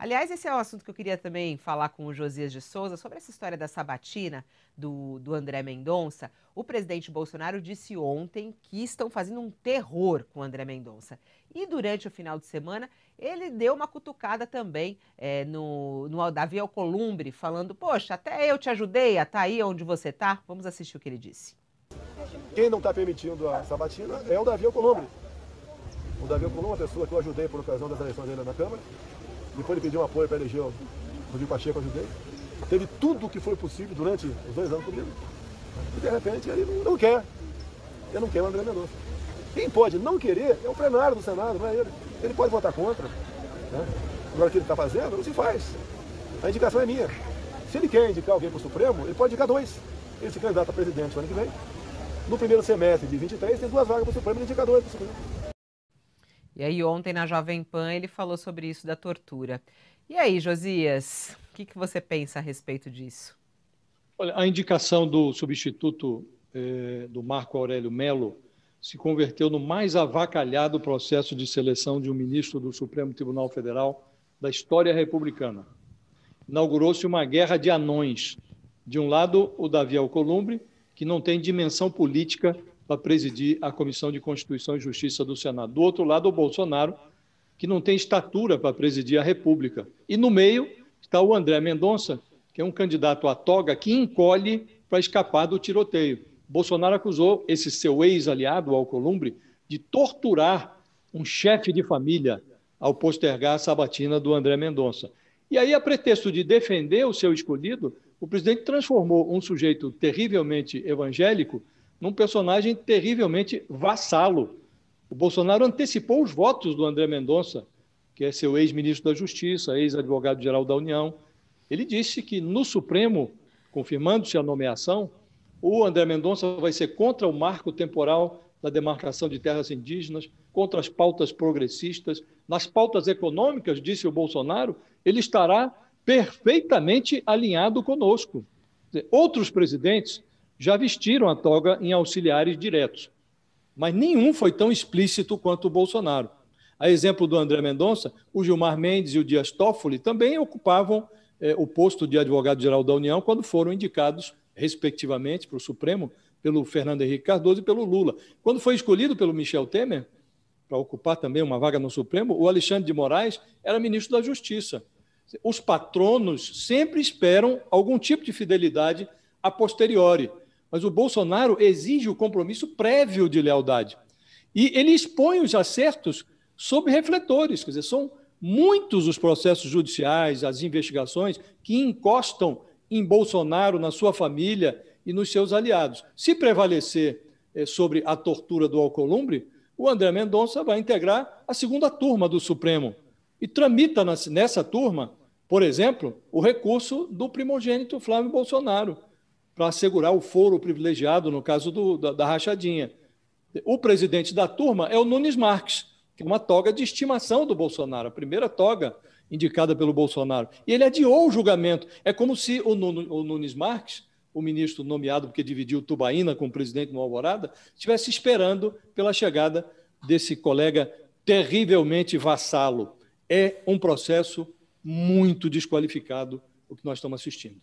Aliás, esse é o assunto que eu queria também falar com o Josias de Souza sobre essa história da sabatina do, do André Mendonça. O presidente Bolsonaro disse ontem que estão fazendo um terror com o André Mendonça. E durante o final de semana, ele deu uma cutucada também é, no, no Davi Alcolumbre, falando: Poxa, até eu te ajudei a tá aí onde você está? Vamos assistir o que ele disse. Quem não está permitindo a sabatina é o Davi Alcolumbre. O Davi Alcolumbre, uma pessoa que eu ajudei por ocasião das eleições dele na Câmara, depois ele pediu um apoio para eleger o Rodrigo Pacheco, eu ajudei. Teve tudo o que foi possível durante os dois anos comigo. E de repente ele não, quer. ele não quer o André Mendonça. Quem pode não querer é o plenário do Senado, não é ele. Ele pode votar contra. Né? Agora o que ele está fazendo, não se faz. A indicação é minha. Se ele quer indicar alguém para o Supremo, ele pode indicar dois. Ele se candidata a presidente no ano que vem. No primeiro semestre de 23, tem duas vagas para o Supremo e dois. para o Supremo. E aí ontem na Jovem Pan ele falou sobre isso da tortura. E aí, Josias, o que, que você pensa a respeito disso? Olha, a indicação do substituto eh, do Marco Aurélio Melo se converteu no mais avacalhado processo de seleção de um ministro do Supremo Tribunal Federal da história republicana. Inaugurou-se uma guerra de anões. De um lado, o Davi Alcolumbre, que não tem dimensão política para presidir a Comissão de Constituição e Justiça do Senado. Do outro lado, o Bolsonaro, que não tem estatura para presidir a República. E no meio está o André Mendonça, que é um candidato à toga que encolhe para escapar do tiroteio. Bolsonaro acusou esse seu ex-aliado, Alcolumbre, de torturar um chefe de família ao postergar a sabatina do André Mendonça. E aí, a pretexto de defender o seu escolhido, o presidente transformou um sujeito terrivelmente evangélico num personagem terrivelmente vassalo. O Bolsonaro antecipou os votos do André Mendonça, que é seu ex-ministro da Justiça, ex-advogado-geral da União. Ele disse que no Supremo, confirmando-se a nomeação, o André Mendonça vai ser contra o marco temporal da demarcação de terras indígenas, contra as pautas progressistas, nas pautas econômicas, disse o Bolsonaro, ele estará perfeitamente alinhado conosco. Outros presidentes já vestiram a toga em auxiliares diretos. Mas nenhum foi tão explícito quanto o Bolsonaro. A exemplo do André Mendonça, o Gilmar Mendes e o Dias Toffoli também ocupavam eh, o posto de advogado-geral da União quando foram indicados, respectivamente, para o Supremo, pelo Fernando Henrique Cardoso e pelo Lula. Quando foi escolhido pelo Michel Temer, para ocupar também uma vaga no Supremo, o Alexandre de Moraes era ministro da Justiça. Os patronos sempre esperam algum tipo de fidelidade a posteriori. Mas o Bolsonaro exige o compromisso prévio de lealdade. E ele expõe os acertos sob refletores, quer dizer, são muitos os processos judiciais, as investigações que encostam em Bolsonaro, na sua família e nos seus aliados. Se prevalecer eh, sobre a tortura do Alcolumbre, o André Mendonça vai integrar a segunda turma do Supremo e tramita nessa turma, por exemplo, o recurso do primogênito Flávio Bolsonaro, para assegurar o foro privilegiado, no caso do, da, da rachadinha. O presidente da turma é o Nunes Marques, que é uma toga de estimação do Bolsonaro, a primeira toga indicada pelo Bolsonaro. E ele adiou o julgamento. É como se o Nunes Marques, o ministro nomeado porque dividiu Tubaína com o presidente no Alvorada, estivesse esperando pela chegada desse colega terrivelmente vassalo. É um processo muito desqualificado o que nós estamos assistindo.